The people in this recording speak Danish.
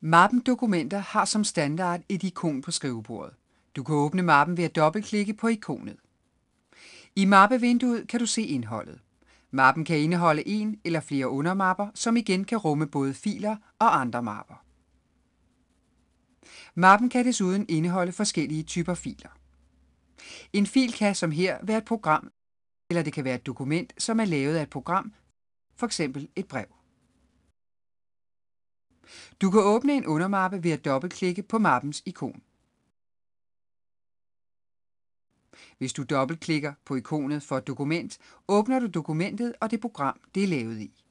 Mappen Dokumenter har som standard et ikon på skrivebordet. Du kan åbne mappen ved at dobbeltklikke på ikonet. I mappevinduet kan du se indholdet. Mappen kan indeholde en eller flere undermapper, som igen kan rumme både filer og andre mapper. Mappen kan desuden indeholde forskellige typer filer. En fil kan som her være et program, eller det kan være et dokument, som er lavet af et program, f.eks. et brev. Du kan åbne en undermappe ved at dobbeltklikke på mappens ikon. Hvis du dobbeltklikker på ikonet for et dokument, åbner du dokumentet og det program, det er lavet i.